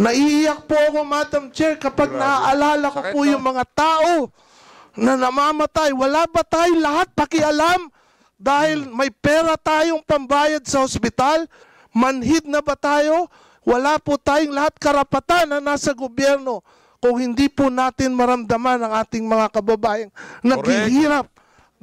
Naiiyak po ako, Madam Chair, kapag Grabe. naaalala ko Sakit po no? yung mga tao na namamatay. Wala ba tayo lahat pakialam? Dahil hmm. may pera tayong pambayad sa ospital, manhid na ba tayo? Wala po tayong lahat karapatan na nasa gobyerno kung hindi po natin maramdaman ang ating mga kababayang naghihirap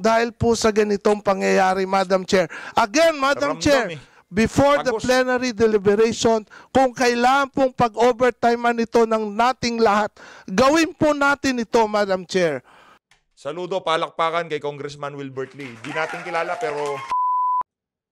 dahil po sa ganitong pangyayari, Madam Chair. Again, Madam Chair, eh before the plenary deliberation, kung kailan pong pag-overtime man ito ng nating lahat, gawin po natin ito, Madam Chair. Saludo, palakpakan kay Congressman Wilbert Lee. Di natin kilala pero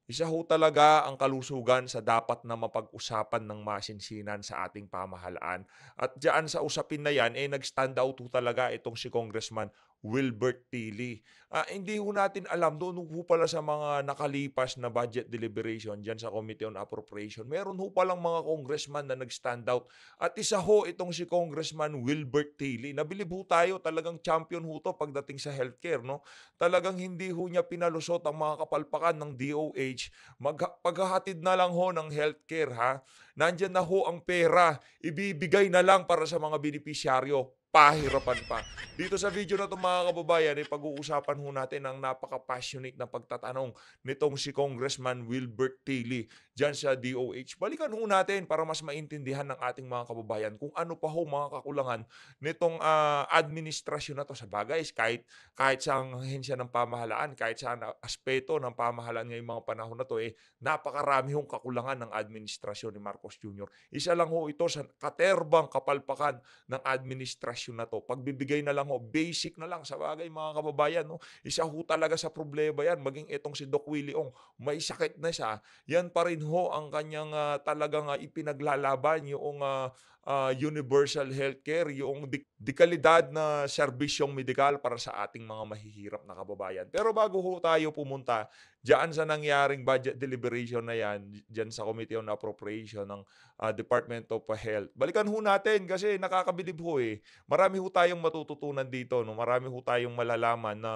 isa ho talaga ang kalusugan sa dapat na mapag-usapan ng masinsinan sa ating pamahalaan. At diyan sa usapin na yan, eh nag-stand out ho talaga itong si Congressman Wilbert Tilly. Uh, hindi ho natin alam, doon ho pala sa mga nakalipas na budget deliberation dyan sa Committee on Appropriation, meron ho palang mga congressman na nag-stand out. At isa ho itong si Congressman Wilbert Tilly. Nabilib ho tayo, talagang champion ho to pagdating sa healthcare. No? Talagang hindi ho niya pinalusot ang mga kapalpakan ng DOH. Mag- paghahatid na lang ho ng healthcare ha. Nandyan na ho ang pera, ibibigay na lang para sa mga benepisyaryo pahirapan pa. Dito sa video na ito mga kababayan, ay pag-uusapan ho natin ang napaka-passionate na pagtatanong nitong si Congressman Wilbert Tilly dyan sa DOH. Balikan ho natin para mas maintindihan ng ating mga kababayan kung ano pa ho mga kakulangan nitong uh, administrasyon na to sa bagay. Kahit, kahit sa ahensya ng pamahalaan, kahit sa aspeto ng pamahalaan ngayong mga panahon na to, eh, napakarami hong kakulangan ng administrasyon ni Marcos Jr. Isa lang ho ito sa katerbang kapalpakan ng administrasyon sitwasyon na to. Pagbibigay na lang ho, basic na lang sa bagay mga kababayan. No? Isa ho talaga sa problema yan. Maging itong si Doc Willie Ong, may sakit na siya. Yan pa rin ho ang kanyang uh, talagang uh, ipinaglalaban yung uh, uh, universal healthcare, yung de- dekalidad na serbisyong medikal para sa ating mga mahihirap na kababayan. Pero bago ho tayo pumunta diyan sa nangyaring budget deliberation na yan, diyan sa Committee on Appropriation ng uh, Department of Health. Balikan ho natin kasi nakakabilib ho eh. Marami ho tayong matututunan dito, no? marami ho tayong malalaman na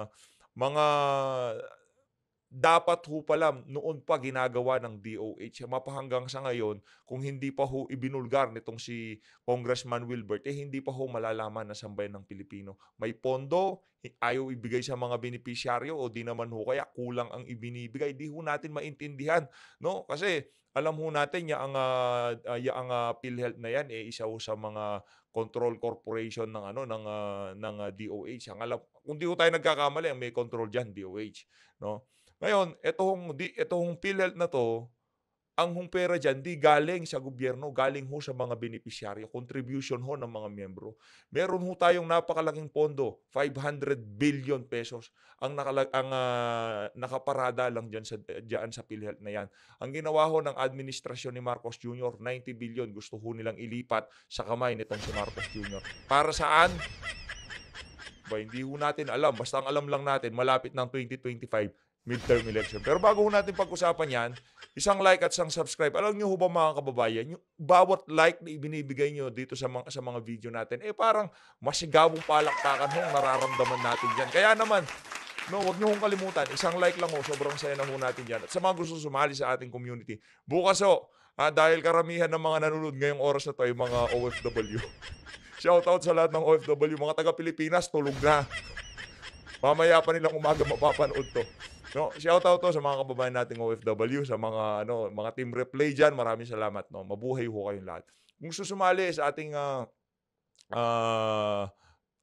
mga dapat ho pala noon pa ginagawa ng DOH. Mapahanggang sa ngayon, kung hindi pa ho ibinulgar nitong si Congressman Wilbert, eh hindi pa ho malalaman na sambayan ng Pilipino. May pondo, ayaw ibigay sa mga benepisyaryo o di naman ho kaya kulang ang ibinibigay. Di ho natin maintindihan. No? Kasi alam ho natin, yang uh, ang uh, PhilHealth na yan, eh, isa ho sa mga control corporation ng ano ng uh, ng uh, DOH. Ang alam, kung di ho tayo nagkakamali, may control diyan DOH, no? Ngayon, itong, di, itong PhilHealth na to, ang hong pera dyan, di galing sa gobyerno, galing ho sa mga beneficiaryo, contribution ho ng mga miyembro. Meron ho tayong napakalaking pondo, 500 billion pesos, ang, nakalag, ang uh, nakaparada lang dyan sa, dyan sa PhilHealth na yan. Ang ginawa ho ng administrasyon ni Marcos Jr., 90 billion, gusto ho nilang ilipat sa kamay nitong si Marcos Jr. Para saan? Ba, hindi ho natin alam. Basta ang alam lang natin, malapit ng 2025, midterm election. Pero bago ho natin pag-usapan yan, isang like at isang subscribe. Alam niyo ho ba mga kababayan, yung bawat like na ibinibigay niyo dito sa mga, sa mga video natin, eh parang masigawong palaktakan ho nararamdaman natin dyan. Kaya naman, No, huwag niyo hong kalimutan. Isang like lang ho. Sobrang saya na ho natin dyan. At sa mga gusto sumali sa ating community, bukas ho, ah, dahil karamihan ng mga nanonood ngayong oras na to ay mga OFW. Shoutout sa lahat ng OFW. Mga taga-Pilipinas, tulog na. Mamaya pa nilang umaga mapapanood to. No, shout out to sa mga kababayan nating OFW, sa mga ano, mga team replay diyan. Maraming salamat no. Mabuhay ho kayong lahat. Kung susumali sa ating uh, uh,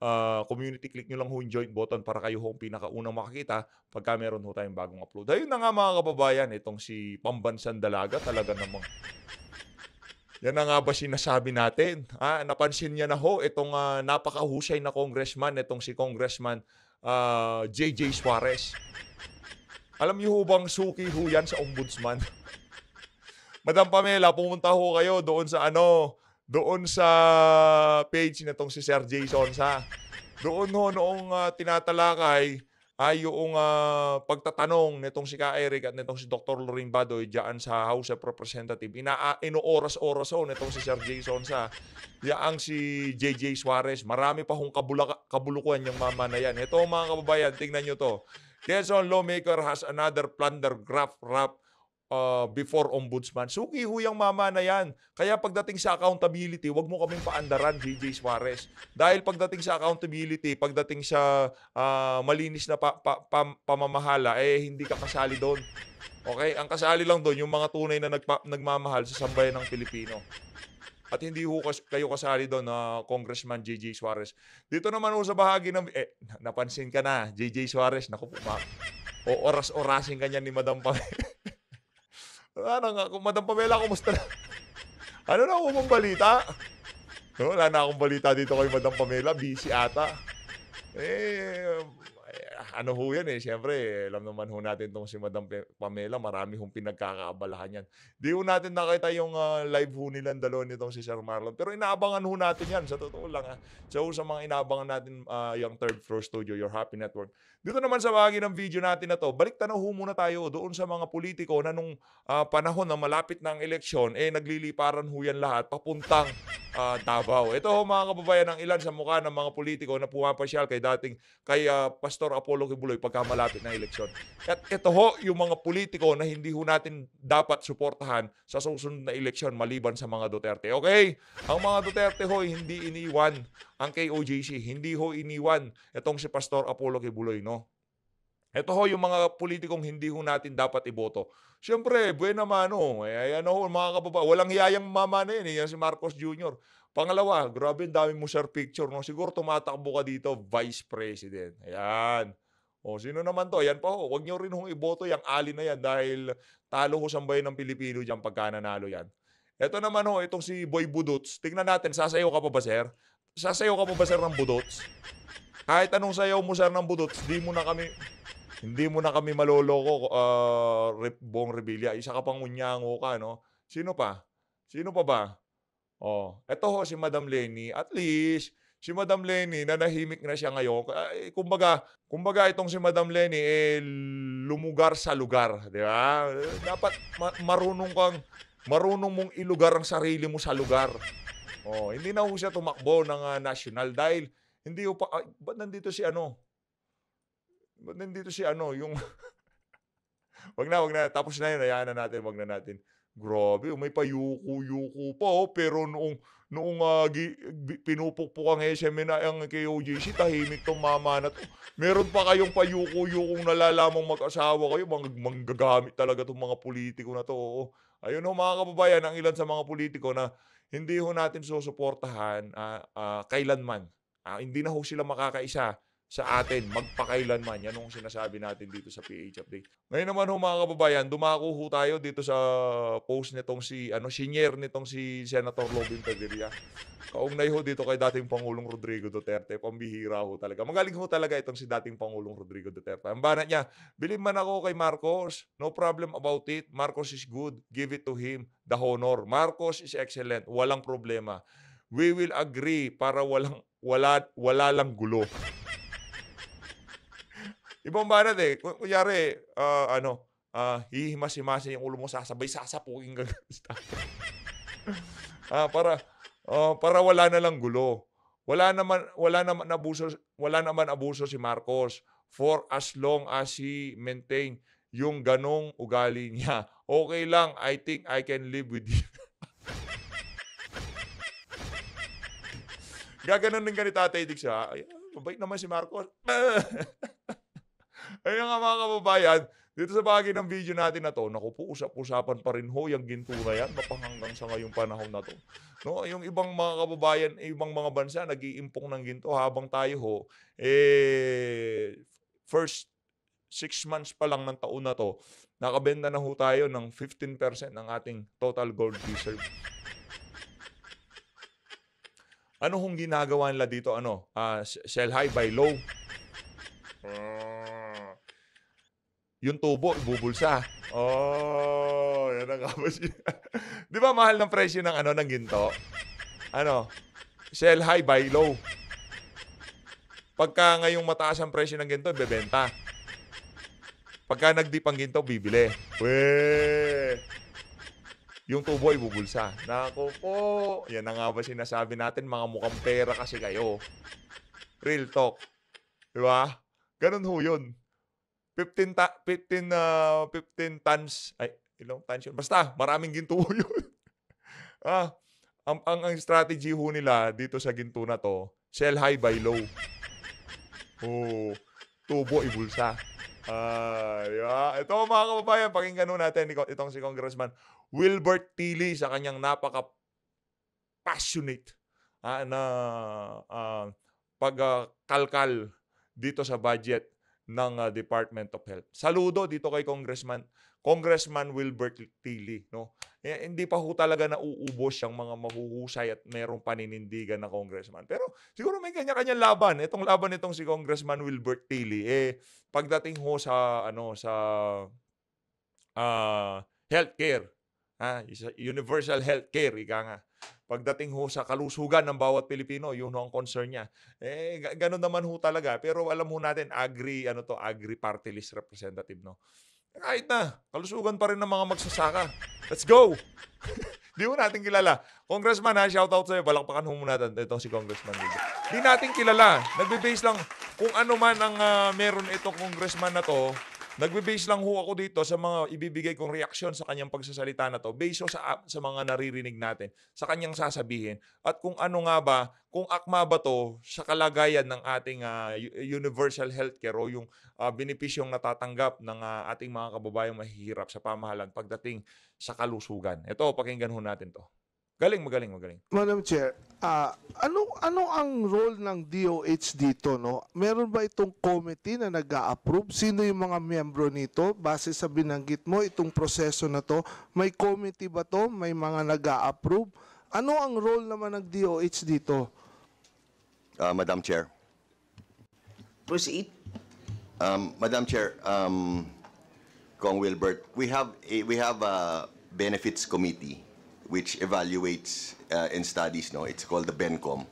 uh, community click nyo lang ho yung join button para kayo ho ang pinakaunang makakita pagka meron ho tayong bagong upload. Ayun na nga mga kababayan, itong si Pambansan Dalaga talaga namang yan na nga ba sinasabi natin? Ah, napansin niya na ho, itong uh, napakahusay na congressman, itong si Congressman uh, ah, JJ Suarez. Alam niyo ho bang suki ho yan sa ombudsman? Madam Pamela, pumunta ho kayo doon sa ano, doon sa page na tong si Sir Jason sa. Doon ho noong uh, tinatalakay ay yung uh, pagtatanong nitong si Ka Eric at nitong si Dr. Lorraine Badoy diyan sa House of Representative. Ina ah, inooras-oras on oh, nitong si Sir Jason sa yaang si JJ Suarez. Marami pa hong kabulukan kabulukuhan yung mama na yan. Ito mga kababayan, tingnan nyo to. Jason lawmaker has another plunder graph rap uh, before ombudsman. Suki ho yung mama na yan. Kaya pagdating sa accountability, wag mo kaming paandaran, JJ Suarez. Dahil pagdating sa accountability, pagdating sa uh, malinis na pa, pa, pa, pamamahala, eh hindi ka kasali doon. Okay? Ang kasali lang doon, yung mga tunay na nagpa, nagmamahal sa sambayan ng Pilipino. At hindi ho kas, kayo kasali doon na uh, Congressman JJ Suarez. Dito naman ho sa bahagi ng... Eh, napansin ka na, JJ Suarez. Naku ma- o oras-orasin kanya ni Madam Pamela. Wala na nga. Madam Pamela, kumusta na? ano na ako balita? Wala na akong balita dito kay Madam Pamela. Busy ata. Eh, ano ho yan eh, siyempre, alam naman ho natin itong si Madam Pamela, marami hong pinagkakaabalahan yan. Di ho natin nakita yung uh, live ho nilang dalawa nitong si Sir Marlon. Pero inaabangan ho natin yan, sa totoo lang. Ha? Ah. So sa mga inaabangan natin uh, yung third floor studio, your happy network. Dito naman sa bahagi ng video natin na to, balik tanaw ho muna tayo doon sa mga politiko na nung uh, panahon na malapit ng eleksyon, eh nagliliparan ho yan lahat papuntang uh, Davao. Ito ho mga kababayan ang ilan sa mukha ng mga politiko na pumapasyal kay dating kay uh, Pastor Apollo Piccolo Kibuloy pagka malapit na eleksyon. At ito ho yung mga politiko na hindi ho natin dapat suportahan sa susunod na eleksyon maliban sa mga Duterte. Okay? Ang mga Duterte ho hindi iniwan ang KOJC, hindi ho iniwan itong si Pastor Apollo Kibuloy, no? Ito ho yung mga politikong hindi ho natin dapat iboto. Siyempre, buena mano. Eh, ano ho, mga kababa, walang yayang mama na yun. Eh, yan si Marcos Jr. Pangalawa, grabe dami mo sir picture. No? Siguro tumatakbo ka dito, vice president. Ayan. O sino naman to? Yan pa ho. Huwag nyo rin hong iboto yung ali na yan dahil talo ho bayan ng Pilipino dyan pagka nanalo yan. Ito naman ho, itong si Boy Budots. Tingnan natin, sasayaw ka pa ba, sir? Sasayaw ka pa ba, sir, ng Budots? Kahit anong sayaw mo, sir, ng Budots, di mo na kami... Hindi mo na kami maloloko, uh, Bong Revilla. Isa ka pang unyango ka, no? Sino pa? Sino pa ba? Oh, eto ho si Madam Lenny. At least, si Madam Lenny, nanahimik na siya ngayon. Ay, kumbaga, kumbaga itong si Madam Lenny, eh, lumugar sa lugar. Di ba? Dapat ma- marunong kang, marunong mong ilugar ang sarili mo sa lugar. Oh, hindi na ho siya tumakbo ng uh, ah, national dahil hindi ho pa, ay, ba't nandito si ano? Ba't nandito si ano? Yung, wag na, wag na. Tapos na yun, hayaan na natin, wag na natin. Grabe, oh, may payuko-yuko pa oh, pero noong noong uh, gi, pinupukpok ang SMN na ang KOJC, tahimik tong mama na to. Meron pa kayong payuko kung nalalamang mag-asawa kayo, mang, manggagamit talaga tong mga politiko na to. Oo. Ayun ho mga kababayan, ang ilan sa mga politiko na hindi ho natin susuportahan uh, uh, kailanman. Uh, hindi na ho sila makakaisa sa atin magpakailanman. Yan ang sinasabi natin dito sa PH Update. Ngayon naman ho mga kababayan, dumako ho tayo dito sa post nitong si, ano, senior nitong si Senator Lobin Padilla. Kaugnay ho dito kay dating Pangulong Rodrigo Duterte. Pambihira ho talaga. Magaling ho talaga itong si dating Pangulong Rodrigo Duterte. Ang banat niya, bilib man ako kay Marcos. No problem about it. Marcos is good. Give it to him. The honor. Marcos is excellent. Walang problema. We will agree para walang wala wala lang gulo. Di ba Barad eh? Kunyari, uh, ano, uh, ah, hihimas yung ulo mo, sasabay, sasapuin ka. ah, para, uh, para wala na lang gulo. Wala naman, wala naman abuso, wala naman abuso si Marcos for as long as he maintain yung ganong ugali niya. Okay lang, I think I can live with it. Gaganon ng ganita, Tatay Dix, ha? Ah. Mabait naman si Marcos. Ayun nga mga kababayan, dito sa bahagi ng video natin na to, naku po, usap-usapan pa rin ho yung ginto na yan, napahanggang sa ngayong panahon na to. No, yung ibang mga kababayan, ibang mga bansa, nag-iimpong ng ginto habang tayo ho, eh, first six months pa lang ng taon na to, nakabenta na ho tayo ng 15% ng ating total gold reserve. Ano hong ginagawa nila dito? Ano? Uh, sell high, buy low. Uh, yung tubo, ibubulsa. Oh, yan ang kapas Di ba mahal ng presyo ng ano, ng ginto? Ano? Sell high, buy low. Pagka ngayong mataas ang presyo ng ginto, bebenta. Pagka nagdip ang ginto, bibili. Weh! Yung tubo ay bubulsa. Nako po. Yan na nga ba sinasabi natin, mga mukhang pera kasi kayo. Real talk. Di ba? Ganun ho yun. 15, ta- 15, uh, 15 tons, ay, ilang tons yun? Basta, maraming ginto yun. ah, ang, ang, ang strategy ho nila dito sa ginto na to, sell high, buy low. oh, tubo, ibulsa. Ah, uh, diba? Ito mga kababayan, pakinggan nun natin itong si Congressman Wilbert Tilly sa kanyang napaka passionate ah, na ah, pagkalkal ah, uh, dito sa budget ng uh, Department of Health. Saludo dito kay Congressman Congressman Wilbert Tilly, no. Eh, hindi pa ho talaga nauubos ang mga mahuhusay at merong paninindigan na congressman. Pero siguro may kanya-kanya laban. Itong laban nitong si Congressman Wilbert Tilly eh pagdating ho sa ano sa uh, healthcare, ha, ah, universal healthcare ika nga pagdating ho sa kalusugan ng bawat Pilipino, yun ho ang concern niya. Eh, ganun naman ho talaga. Pero alam ho natin, agri, ano to, agri party list representative, no? Kahit na, kalusugan pa rin ng mga magsasaka. Let's go! Di mo natin kilala. Congressman ha, shout out sa'yo. Palakpakan ho muna natin. Ito si Congressman. Di natin kilala. Nagbe-base lang kung ano man ang uh, meron itong congressman na to Nagbe-base lang ho ako dito sa mga ibibigay kong reaksyon sa kanyang pagsasalita na to based sa, sa mga naririnig natin, sa kanyang sasabihin, at kung ano nga ba, kung akma ba to sa kalagayan ng ating uh, universal healthcare o yung uh, benepisyong natatanggap ng uh, ating mga kababayang mahihirap sa pamahalan pagdating sa kalusugan. Ito, pakinggan ho natin to. Galing, magaling, magaling. Madam Chair, uh, ano ano ang role ng DOH dito no? Meron ba itong committee na nag-a-approve? Sino yung mga miyembro nito? Base sa binanggit mo itong proseso na to, may committee ba to? May mga nag-a-approve? Ano ang role naman ng DOH dito? Uh, Madam Chair. Proceed. Um, Madam Chair, um, Kong Wilbert, we have a, we have a benefits committee which evaluates uh, in studies. No, it's called the Bencom.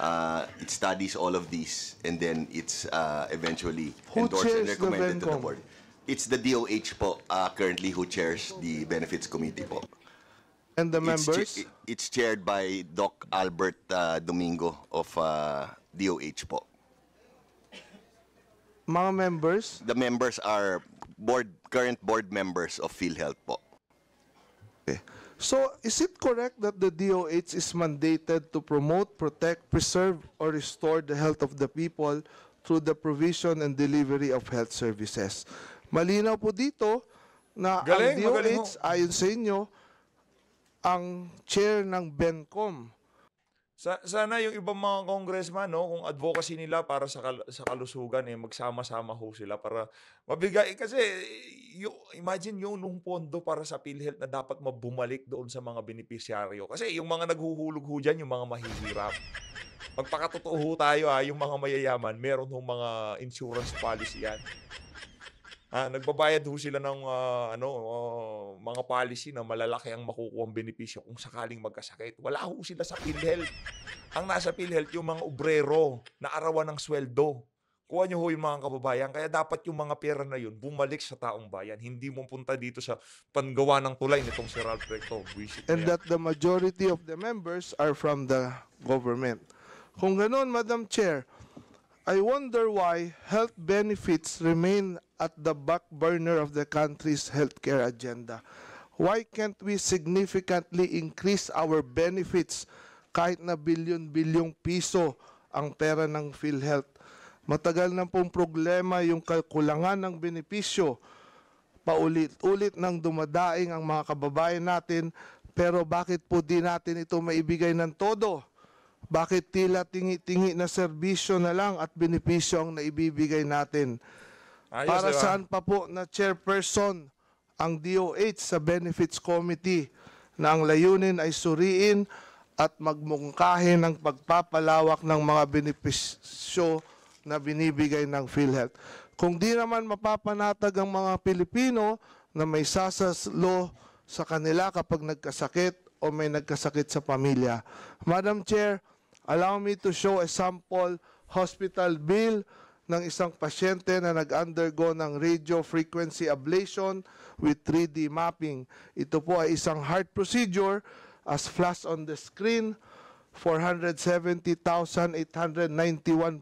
Uh, it studies all of these, and then it's uh, eventually Who endorsed and the recommended to the board. It's the DOH po uh, currently who chairs the Benefits Committee po. And the members? It's chaired by Doc Albert uh, Domingo of uh, DOH po. Mga members? The members are board current board members of PhilHealth po. Okay. So, is it correct that the DOH is mandated to promote, protect, preserve, or restore the health of the people through the provision and delivery of health services? Malinaw po dito na galing, ang DOH, ayon sa inyo, ang chair ng BENCOM sa, sana yung ibang mga congressman, no, kung advocacy nila para sa, kal- sa kalusugan, eh, magsama-sama ho sila para mabigay. Kasi eh, yung, imagine yung nung pondo para sa PhilHealth na dapat mabumalik doon sa mga benepisyaryo Kasi yung mga naghuhulog ho dyan, yung mga mahihirap. Magpakatotoo tayo ha, ah, yung mga mayayaman, meron hong mga insurance policy yan. Ah, nagbabayad ho sila ng ah, ano, ah, mga policy na malalaki ang makukuha ang benepisyo kung sakaling magkasakit. Wala ho sila sa PhilHealth. ang nasa PhilHealth yung mga obrero na arawan ng sweldo. Kuha nyo ho yung mga kababayan. Kaya dapat yung mga pera na yun bumalik sa taong bayan. Hindi mo punta dito sa panggawa ng tulay nitong si Ralph Recto. Buisit And that the majority of the members are from the government. Kung ganoon, Madam Chair, I wonder why health benefits remain at the back burner of the country's healthcare agenda. Why can't we significantly increase our benefits kahit na bilyon-bilyong piso ang pera ng PhilHealth? Matagal na pong problema yung kakulangan ng benepisyo. Paulit-ulit nang dumadaing ang mga kababayan natin pero bakit po di natin ito maibigay ng todo? Bakit tila tingi-tingi na serbisyo na lang at benepisyo ang naibibigay natin? Ayos, Para diba? saan pa po na chairperson ang DOH sa Benefits Committee na ang layunin ay suriin at magmungkahin ng pagpapalawak ng mga benepisyo na binibigay ng PhilHealth. Kung di naman mapapanatag ang mga Pilipino na may sasaslo sa kanila kapag nagkasakit o may nagkasakit sa pamilya. Madam Chair, Allow me to show a sample hospital bill ng isang pasyente na nag-undergo ng radio frequency ablation with 3D mapping. Ito po ay isang heart procedure as flash on the screen. 470,891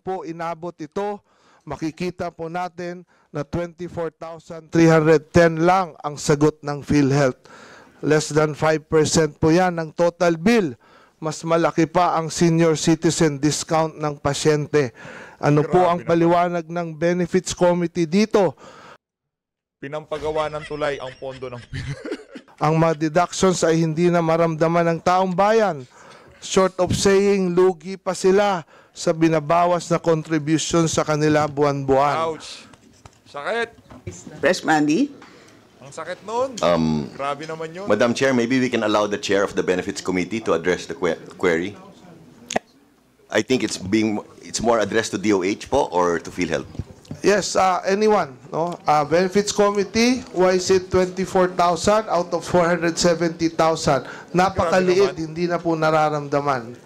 po inabot ito. Makikita po natin na 24,310 lang ang sagot ng PhilHealth. Less than 5% po yan ng total bill mas malaki pa ang senior citizen discount ng pasyente. Ano Grabe po ang paliwanag ng benefits committee dito? Pinampagawa ng tulay ang pondo ng Ang mga deductions ay hindi na maramdaman ng taong bayan. Short of saying, lugi pa sila sa binabawas na contribution sa kanila buwan-buwan. Ouch! Sakit! Press Mandy? Ang sakit noon. Um, Grabe naman yun. Madam Chair, maybe we can allow the Chair of the Benefits Committee to address the que query. I think it's being it's more addressed to DOH po or to PhilHealth. Yes, uh, anyone. No? Uh, Benefits Committee, why is it 24,000 out of 470,000? Napakaliit, hindi na po nararamdaman.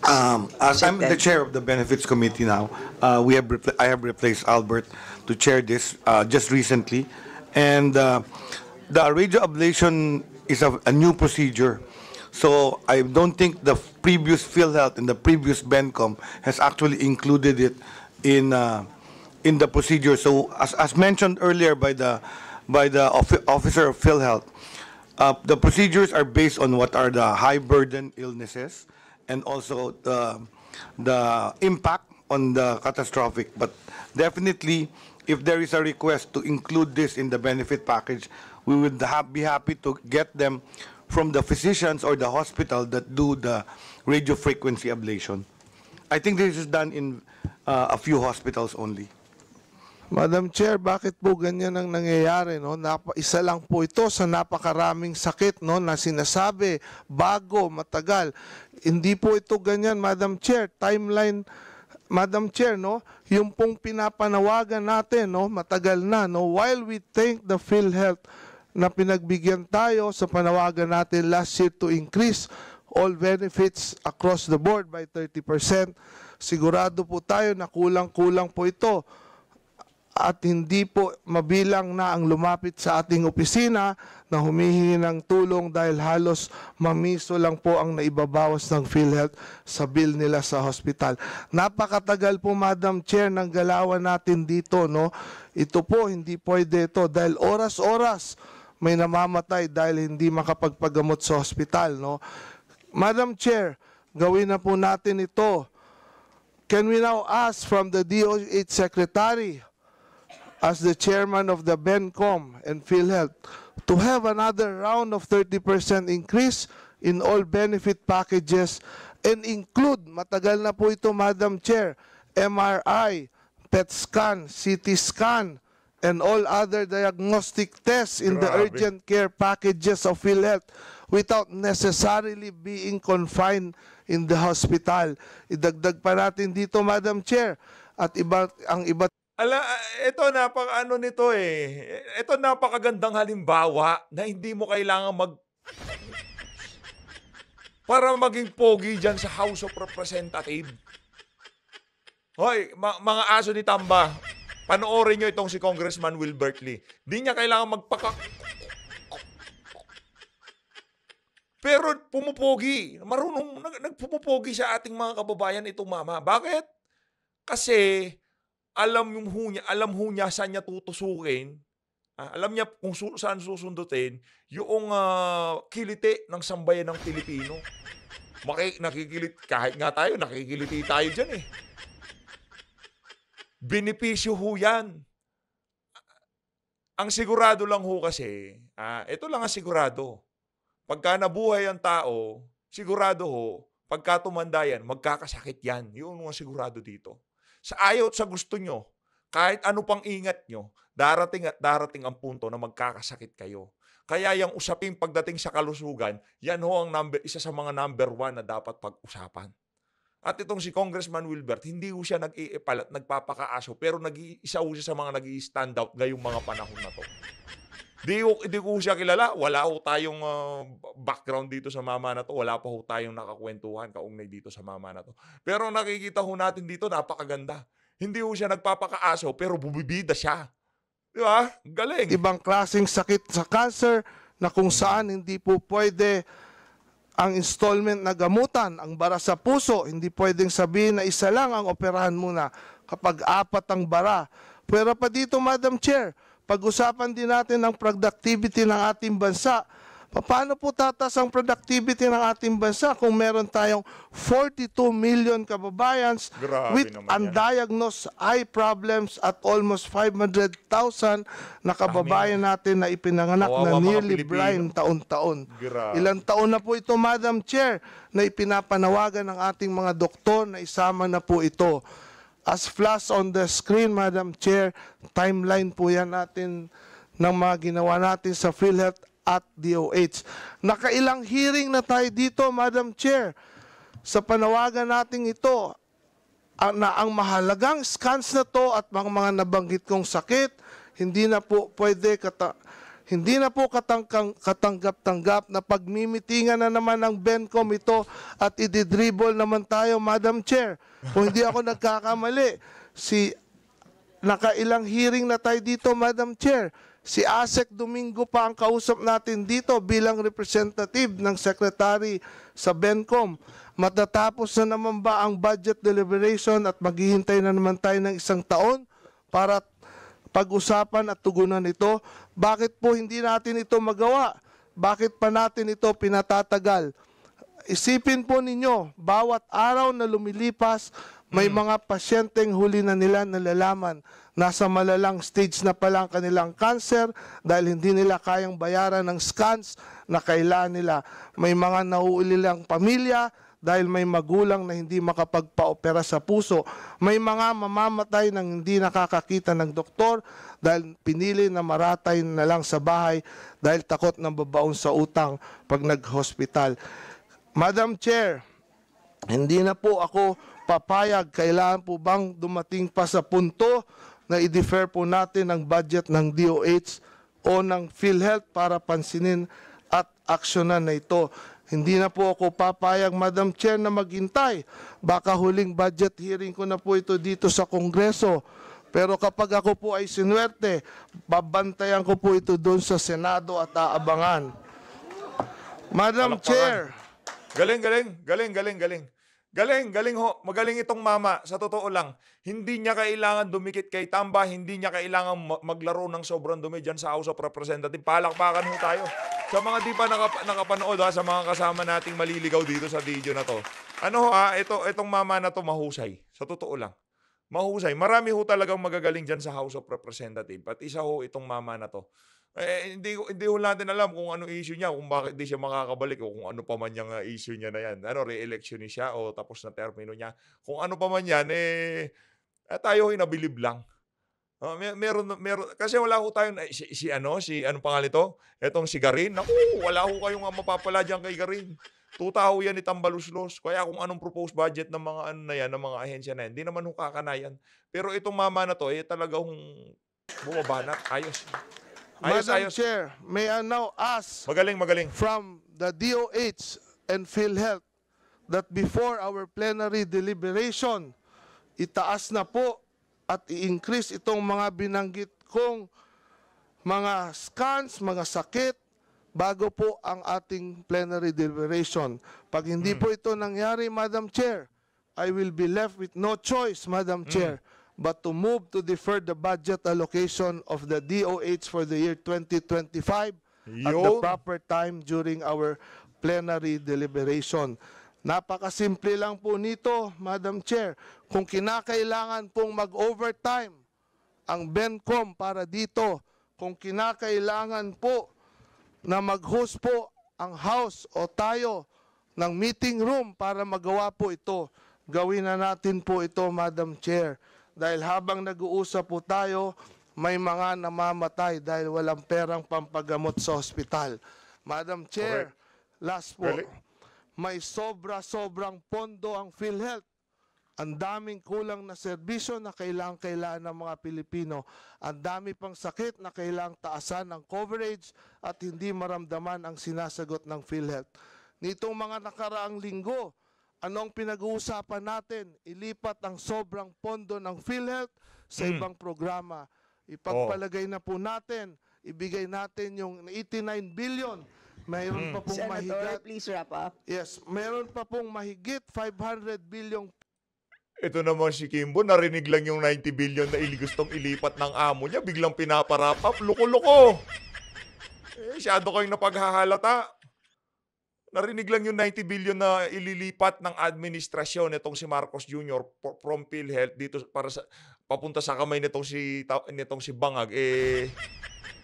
Um, as I'm the chair of the Benefits Committee now, uh, we have I have replaced Albert to chair this uh, just recently. And uh, the radio ablation is a, a, new procedure. So I don't think the previous PhilHealth and the previous Bencom has actually included it in uh, in the procedure. So as, as mentioned earlier by the by the officer of PhilHealth, uh, the procedures are based on what are the high burden illnesses and also the, the impact on the catastrophic. But definitely if there is a request to include this in the benefit package, we would ha be happy to get them from the physicians or the hospital that do the radio frequency ablation. I think this is done in uh, a few hospitals only. Madam Chair, bakit po ganyan ang nangyayari? No? Napa, isa lang po ito sa napakaraming sakit no, na sinasabi, bago, matagal. Hindi po ito ganyan, Madam Chair. Timeline Madam Chair, no, yung pong pinapanawagan natin, no, matagal na, no, while we thank the PhilHealth na pinagbigyan tayo sa panawagan natin last year to increase all benefits across the board by 30%, sigurado po tayo na kulang-kulang po ito at hindi po mabilang na ang lumapit sa ating opisina na humihingi ng tulong dahil halos mamiso lang po ang naibabawas ng PhilHealth sa bill nila sa hospital. Napakatagal po Madam Chair ng galawan natin dito. No? Ito po hindi pwede ito dahil oras-oras may namamatay dahil hindi makapagpagamot sa hospital. No? Madam Chair, gawin na po natin ito. Can we now ask from the DOH Secretary as the chairman of the BENCOM and PhilHealth to have another round of 30% increase in all benefit packages and include, matagal na po ito Madam Chair, MRI, PET scan, CT scan, and all other diagnostic tests in Grabe. the urgent care packages of PhilHealth without necessarily being confined in the hospital. Idagdag pa natin dito, Madam Chair, at iba, ang iba Ala, ito eh, napaka ano nito eh. Ito napakagandang halimbawa na hindi mo kailangan mag para maging pogi diyan sa House of Representatives. Hoy, ma- mga aso ni Tamba, panoorin nyo itong si Congressman Will Berkeley. Di niya kailangan magpaka... Pero pumupogi, marunong, nag, nagpumupogi sa ating mga kababayan itong mama. Bakit? Kasi alam yung ho niya, alam ho niya saan niya tutusukin, uh, alam niya kung su- saan susundutin, yung uh, ah, kilite ng sambayan ng Pilipino. Maki- nakikilit, kahit nga tayo, nakikiliti tayo dyan eh. Benepisyo ho yan. Ang sigurado lang ho kasi, ah, ito lang ang sigurado. Pagka nabuhay ang tao, sigurado ho, pagka tumanda yan, magkakasakit yan. Yun ang sigurado dito sa ayaw at sa gusto nyo, kahit ano pang ingat nyo, darating at darating ang punto na magkakasakit kayo. Kaya yung usaping pagdating sa kalusugan, yan ho ang number, isa sa mga number one na dapat pag-usapan. At itong si Congressman Wilbert, hindi ho siya nag-iipal at nagpapakaaso pero nag-iisa ho siya sa mga nag stand out ngayong mga panahon na to di, ko, di ko siya kilala. Wala ho tayong uh, background dito sa mama na to. Wala pa ho tayong nakakwentuhan kaugnay dito sa mama na to. Pero nakikita ho natin dito, napakaganda. Hindi ho siya nagpapakaaso, pero bubibida siya. Di ba? Galing. Ibang klaseng sakit sa cancer na kung mm. saan hindi po pwede ang installment na gamutan, ang bara sa puso, hindi pwedeng sabihin na isa lang ang operahan muna kapag apat ang bara. Pero pa dito, Madam Chair, pag-usapan din natin ang productivity ng ating bansa. Paano po tatas ang productivity ng ating bansa kung meron tayong 42 million kababayan with undiagnosed yan. eye problems at almost 500,000 na kababayan natin na ipinanganak Kawawa na nearly blind taon-taon. Ilang taon na po ito, Madam Chair, na ipinapanawagan ng ating mga doktor na isama na po ito. As flash on the screen, Madam Chair, timeline po yan natin ng mga ginawa natin sa PhilHealth at DOH. Nakailang hearing na tayo dito, Madam Chair, sa panawagan nating ito na ang mahalagang scans na to at mga, mga nabanggit kong sakit, hindi na po pwede kata hindi na po katanggap-tanggap na pagmimitingan na naman ang Bencom ito at ididribble naman tayo, Madam Chair. Kung hindi ako nagkakamali, si nakailang hearing na tayo dito, Madam Chair. Si Asek Domingo pa ang kausap natin dito bilang representative ng Secretary sa Bencom. Matatapos na naman ba ang budget deliberation at maghihintay na naman tayo ng isang taon para pag-usapan at tugunan ito. Bakit po hindi natin ito magawa? Bakit pa natin ito pinatatagal? Isipin po ninyo, bawat araw na lumilipas, may mm. mga pasyenteng huli na nila nalalaman nasa malalang stage na pala ang kanilang cancer dahil hindi nila kayang bayaran ng scans na kailangan nila. May mga nauulilang pamilya dahil may magulang na hindi makapagpaopera sa puso. May mga mamamatay nang hindi nakakakita ng doktor dahil pinili na maratay na lang sa bahay dahil takot ng babaon sa utang pag nag-hospital. Madam Chair, hindi na po ako papayag. Kailan po bang dumating pa sa punto na i-defer po natin ang budget ng DOH o ng PhilHealth para pansinin at aksyonan na ito. Hindi na po ako papayag, Madam Chair, na maghintay. Baka huling budget hearing ko na po ito dito sa Kongreso. Pero kapag ako po ay sinwerte, babantayan ko po ito doon sa Senado at aabangan. Madam Palakpakan. Chair. Galing, galing, galing, galing, galing. Galing, galing ho. Magaling itong mama. Sa totoo lang, hindi niya kailangan dumikit kay Tamba. Hindi niya kailangan maglaro ng sobrang dumi dyan sa House of Representatives. Palakpakan ho tayo. Sa mga di pa nakap- nakapanood ha, sa mga kasama nating maliligaw dito sa video na to. Ano ho ha, ito, itong mama na to mahusay. Sa totoo lang. Mahusay. Marami ho talagang magagaling dyan sa House of Representatives. At isa ho itong mama na to. Eh, hindi, hindi ko natin alam kung ano issue niya, kung bakit di siya makakabalik o kung ano pa man yung ah, issue niya na yan. Ano, re-election ni siya o tapos na termino niya. Kung ano pa man yan, eh, eh tayo hinabilib lang. Uh, ah, mer- meron, meron, kasi wala ko tayo, eh, si, si ano, si ano pangalan ito? Etong si Garin. Naku, wala ko kayong ah, mapapala dyan kay Garin. Tutaho yan ni Tambaluslos. Kaya kung anong proposed budget ng mga ano na yan, ng mga ahensya na yan, hindi naman hukakanayan. Pero itong mama na to, eh talaga hong bumaba na. Ayos. Ayos, Madam ayos. Chair, may I now ask Magaling, magaling. from the DOH and PhilHealth that before our plenary deliberation, itaas na po at i-increase itong mga binanggit kong mga scans, mga sakit, bago po ang ating plenary deliberation. Pag hindi hmm. po ito nangyari, Madam Chair, I will be left with no choice, Madam hmm. Chair, but to move to defer the budget allocation of the DOH for the year 2025 Yun. at the proper time during our plenary deliberation. Napakasimple lang po nito, Madam Chair. Kung kinakailangan pong mag-overtime ang BENCOM para dito, kung kinakailangan po na mag-host po ang House o tayo ng meeting room para magawa po ito, gawin na natin po ito, Madam Chair dahil habang nag-uusap po tayo, may mga namamatay dahil walang perang pampagamot sa ospital. Madam Chair, Correct. last po, really? may sobra-sobrang pondo ang PhilHealth. Ang daming kulang na serbisyo na kailangan-kailangan ng mga Pilipino. Ang dami pang sakit na kailangang taasan ang coverage at hindi maramdaman ang sinasagot ng PhilHealth. Nitong mga nakaraang linggo, Anong pinag-uusapan natin? Ilipat ang sobrang pondo ng PhilHealth sa mm. ibang programa. Ipagpalagay na po natin, ibigay natin yung 89 billion. Mayroon mm. pa pong Senator, mahigit. please wrap up. Yes, mayroon pa pong mahigit 500 billion ito naman si Kimbo, narinig lang yung 90 billion na iligustong ilipat ng amo niya. Biglang pinaparapap, up. Loko-loko. Eh, siyado kayong napaghahalata. Narinig lang yung 90 billion na ililipat ng administrasyon nitong si Marcos Jr. from PhilHealth dito para sa, papunta sa kamay nitong si nitong si Bangag eh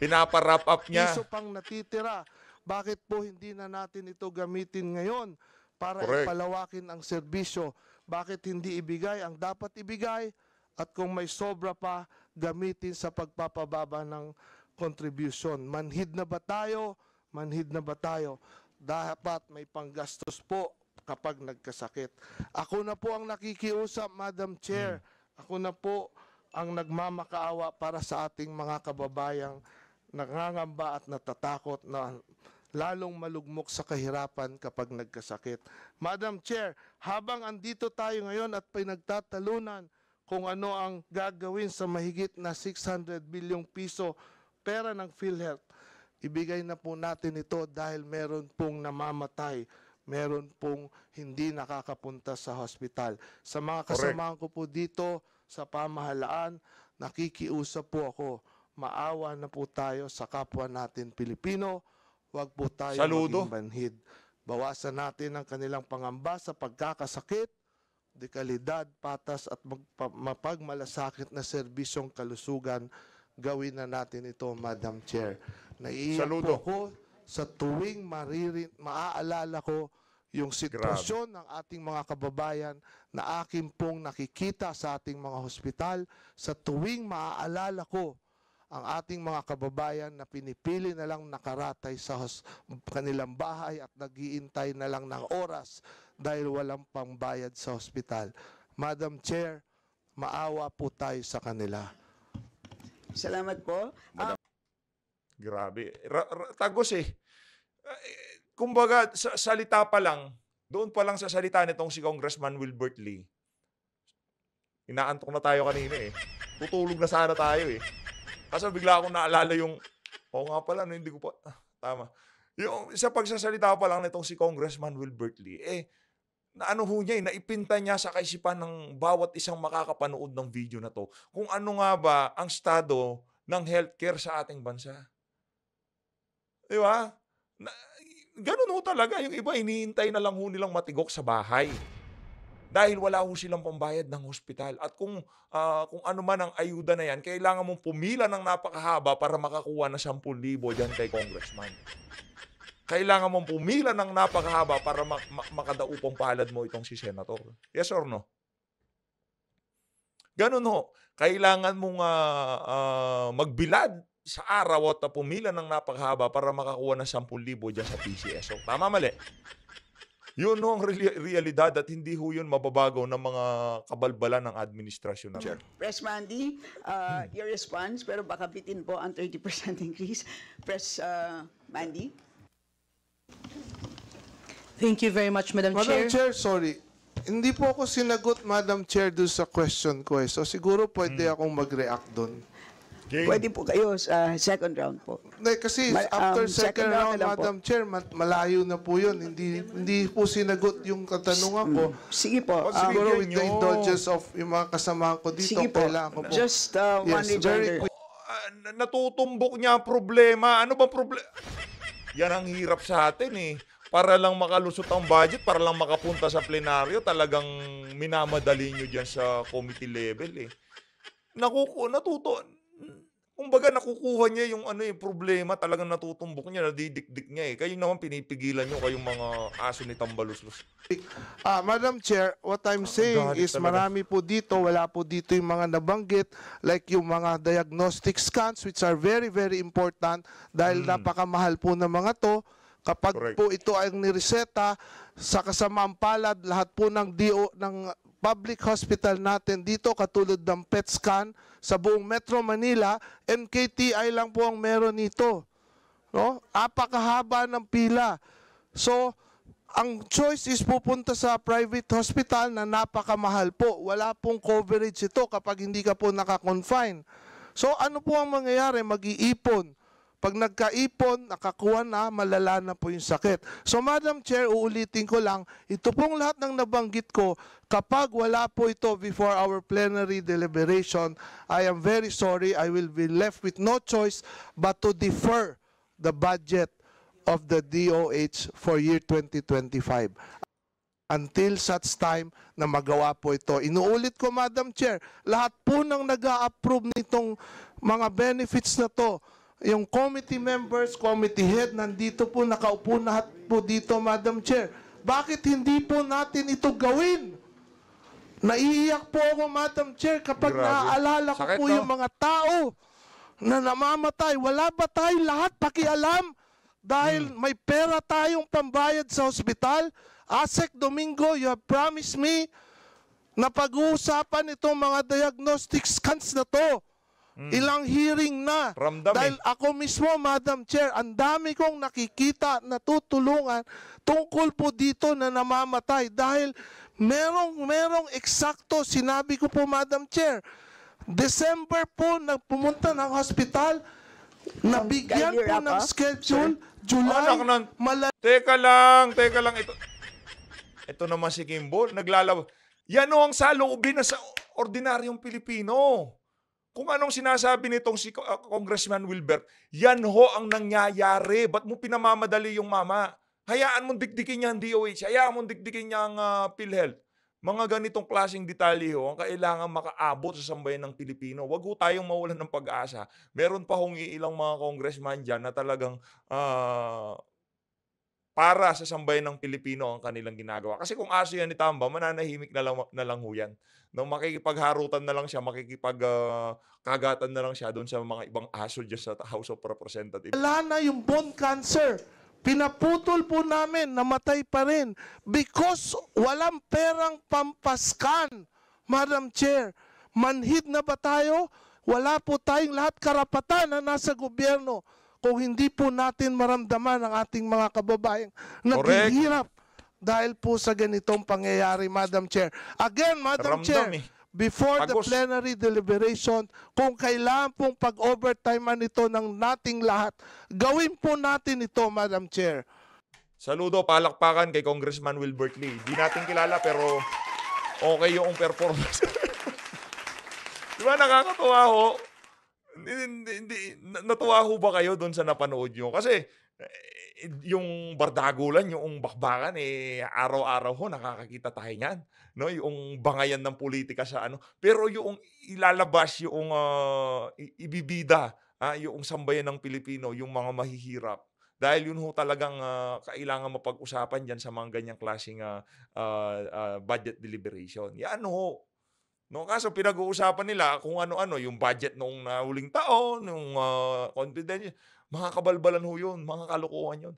pinaparap up niya. Piso pang natitira. Bakit po hindi na natin ito gamitin ngayon para Correct. ipalawakin ang serbisyo? Bakit hindi ibigay ang dapat ibigay at kung may sobra pa gamitin sa pagpapababa ng contribution? Manhid na ba tayo? Manhid na ba tayo? dapat may panggastos po kapag nagkasakit. Ako na po ang nakikiusap, Madam Chair. Hmm. Ako na po ang nagmamakaawa para sa ating mga kababayang nangangamba at natatakot na lalong malugmok sa kahirapan kapag nagkasakit. Madam Chair, habang andito tayo ngayon at pinagtatalunan kung ano ang gagawin sa mahigit na 600 bilyong piso pera ng PhilHealth, Ibigay na po natin ito dahil meron pong namamatay, meron pong hindi nakakapunta sa hospital. Sa mga kasamahan ko po dito, sa pamahalaan, nakikiusap po ako, maawa na po tayo sa kapwa natin Pilipino, huwag po tayo Saludo. maging banhid. Bawasan natin ang kanilang pangamba sa pagkakasakit, dekalidad, patas at mapagmalasakit na serbisyong kalusugan. Gawin na natin ito, Madam Chair. Naiiyak Saludo. po ako sa tuwing maririn, maaalala ko yung sitwasyon ng ating mga kababayan na akin pong nakikita sa ating mga hospital, sa tuwing maaalala ko ang ating mga kababayan na pinipili na lang nakaratay sa kanilang bahay at naghihintay na lang ng oras dahil walang pangbayad sa hospital. Madam Chair, maawa po tayo sa kanila. Salamat po. Madam Grabe. Ra- ra- tagos eh. eh. Kumbaga, sa salita pa lang, doon pa lang sa salita nitong si Congressman Wilbert Lee, inaantok na tayo kanina eh. Tutulog na sana tayo eh. Kasi bigla akong naalala yung, oo oh, nga pala, no, hindi ko pa, ah, tama. Yung sa pagsasalita pa lang nitong si Congressman Wilbert Lee, eh, na ano ho niya, eh, naipinta niya sa kaisipan ng bawat isang makakapanood ng video na to, kung ano nga ba ang estado ng healthcare sa ating bansa. Di ba? Na, ganun ho talaga. Yung iba, iniintay na lang ho nilang matigok sa bahay. Dahil wala ho silang pambayad ng hospital. At kung, uh, kung ano man ang ayuda na yan, kailangan mong pumila ng napakahaba para makakuha na 10,000 dyan kay congressman. Kailangan mong pumila ng napakahaba para ma- ma- makadaupang palad mo itong si senator. Yes or no? Ganun ho. Kailangan mong uh, uh, magbilad sa araw at pumila ng napakahaba para makakuha ng 10,000 dyan sa PCSO. Tama mali? Yun ho ang reali- realidad at hindi ho yun mababago ng mga kabalbalan ng administrasyon na Press Mandy, uh, hmm. your response, pero baka bitin po ang 30% increase. Press uh, Mandy. Thank you very much, Madam, Madam Chair. Chair, sorry. Hindi po ako sinagot, Madam Chair, doon sa question ko. Eh. So siguro pwede hmm. akong mag-react doon. Game. Pwede po kayo sa second round po. Hindi, kasi Ma- um, after um, second, second round, round Madam po. Chair, malayo na po yun. Hindi, hindi po sinagot yung katanungan ko. Mm. Sige po. Um, Siguro um, with the indulgence of yung mga kasama ko dito, sige po. kailangan ko po. Just uh, one yes, very Uh, natutumbok niya ang problema. Ano ba problema? Yan ang hirap sa atin eh. Para lang makalusot ang budget, para lang makapunta sa plenaryo, talagang minamadali nyo dyan sa committee level eh. Nakuku, natuto, kumbaga nakukuha niya yung ano yung eh, problema talagang natutumbok niya, nadidikdik niya eh. Kayo naman pinipigilan niyo kayong mga aso ni Tambaluslos. Ah, Madam Chair, what I'm ah, saying Galit is talaga. marami po dito, wala po dito yung mga nabanggit like yung mga diagnostic scans which are very very important dahil mm. napakamahal po ng mga to. Kapag Correct. po ito ay nireseta sa kasamaang palad, lahat po ng DO ng public hospital natin dito katulad ng PET scan sa buong Metro Manila, MKTI lang po ang meron nito. No? Apakahaba ng pila. So, ang choice is pupunta sa private hospital na napakamahal po. Wala pong coverage ito kapag hindi ka po nakakonfine. So, ano po ang mangyayari? Mag-iipon pag nagkaipon, nakakuha na, malala na po yung sakit. So Madam Chair, uulitin ko lang, ito pong lahat ng nabanggit ko, kapag wala po ito before our plenary deliberation, I am very sorry, I will be left with no choice but to defer the budget of the DOH for year 2025 until such time na magawa po ito. Inuulit ko, Madam Chair, lahat po nang nag approve nitong mga benefits na to yung committee members, committee head, nandito po, nakaupo lahat po dito, Madam Chair. Bakit hindi po natin ito gawin? Naiiyak po ako, Madam Chair, kapag Grabe. naaalala ko Sakit, po no? yung mga tao na namamatay. Wala ba tayo lahat pakialam? Dahil hmm. may pera tayong pambayad sa ospital. Asek Domingo, you have promised me na pag-uusapan itong mga diagnostic scans na to. Mm. Ilang hearing na. Ramdam Dahil eh. ako mismo, Madam Chair, ang dami kong nakikita, natutulungan tungkol po dito na namamatay. Dahil merong, merong eksakto, sinabi ko po, Madam Chair, December po, nagpumunta ng hospital, nabigyan po ng schedule, July, oh, ano, malay. Teka lang, teka lang. Ito, ito naman si Kimbo, naglalaba. Yan o ang saloobin na sa ordinaryong Pilipino. Kung anong sinasabi nitong si Congressman Wilbert, yan ho ang nangyayari. Ba't mo pinamamadali yung mama? Hayaan mong dikdikin niya ang DOH. Hayaan mong dikdikin niya ang uh, PhilHealth. Mga ganitong klaseng detalye ho, ang kailangan makaabot sa sambayan ng Pilipino. Huwag ho tayong mawalan ng pag-asa. Meron pa hong ilang mga congressman dyan na talagang uh, para sa sambayan ng Pilipino ang kanilang ginagawa. Kasi kung aso yan ni Tamba, mananahimik na lang, na lang ho yan. No, makikipagharutan na lang siya, makikipagkagatan ah, uh, na lang siya doon sa mga ibang aso dyan sa House of Representatives. Wala na yung bone cancer. Pinaputol po namin, namatay pa rin. Because walang perang pampaskan, Madam Chair. Manhid na ba tayo? Wala po tayong lahat karapatan na nasa gobyerno po hindi po natin maramdaman ang ating mga kababayang naghihirap dahil po sa ganitong pangyayari, Madam Chair. Again, Madam Ramdam, Chair, eh. before Agos. the plenary deliberation, kung kailan pong pag-overtimean ito ng nating lahat, gawin po natin ito, Madam Chair. Saludo, palakpakan kay Congressman Will Berkley. Di natin kilala pero okay yung performance. Di ba nakakatuwa ho? hindi, natuwa ho ba kayo doon sa napanood nyo? Kasi eh, yung bardagulan, yung bakbakan, eh, araw-araw ho, nakakakita tayo niyan. No? Yung bangayan ng politika sa ano. Pero yung ilalabas, yung uh, ibibida, ah, yung sambayan ng Pilipino, yung mga mahihirap. Dahil yun ho talagang uh, kailangan mapag-usapan dyan sa mga ganyang klaseng uh, uh, uh, budget deliberation. Yan ho, No, kaso pinag-uusapan nila kung ano-ano, yung budget nung uh, taon, yung uh, ah, confidential. Mga kabalbalan ho yun, mga kalukuhan yun.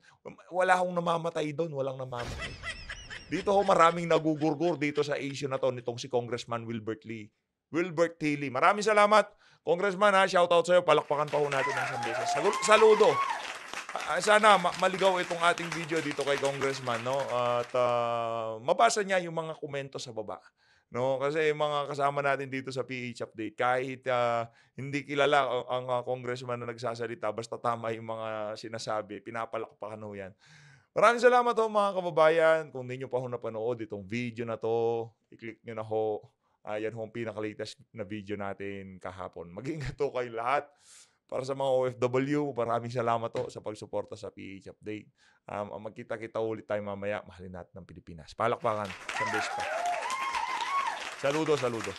Wala hong namamatay doon, walang namamatay. dito ho maraming nagugurgur dito sa issue na to nitong si Congressman Wilbert Lee. Wilbert Lee. Maraming salamat. Congressman ha, ah, shout out sa'yo. Palakpakan pa ho natin ng isang beses. Sal- saludo. Ah, sana maligaw itong ating video dito kay Congressman. No? At uh, mabasa niya yung mga komento sa baba. No, kasi yung mga kasama natin dito sa PH update kahit uh, hindi kilala ang, ang ah, congressman na nagsasalita basta tama yung mga sinasabi, pinapalakpakan ho 'yan. Maraming salamat ho mga kababayan. Kung hindi nyo pa ho napanood itong video na to, i-click nyo na ho. Ayan ah, uh, ho ang pinakalatest na video natin kahapon. Mag-ingat ho kayo lahat. Para sa mga OFW, maraming salamat ho sa pagsuporta sa PH Update. Um, magkita-kita ulit tayo mamaya. Mahalin natin ng Pilipinas. Palakpakan. Sambes pa. Saludos, saludos.